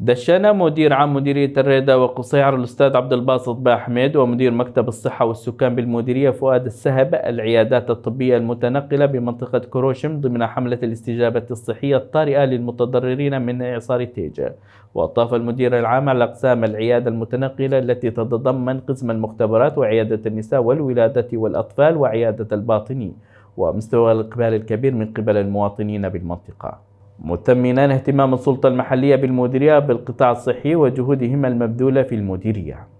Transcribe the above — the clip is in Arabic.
دشنا مدير عام مديرية الريدة وقصيعر الأستاذ عبد الباسط باحمد ومدير مكتب الصحة والسكان بالمديرية فؤاد السهب العيادات الطبية المتنقلة بمنطقة كروشم ضمن حملة الاستجابة الصحية الطارئة للمتضررين من إعصار تيجا وأضاف المدير العام على أقسام العيادة المتنقلة التي تتضمن قسم المختبرات وعيادة النساء والولادة والأطفال وعيادة الباطني ومستوى الإقبال الكبير من قبل المواطنين بالمنطقة متمنا اهتمام السلطة المحلية بالمديرية بالقطاع الصحي وجهودهم المبذولة في المديرية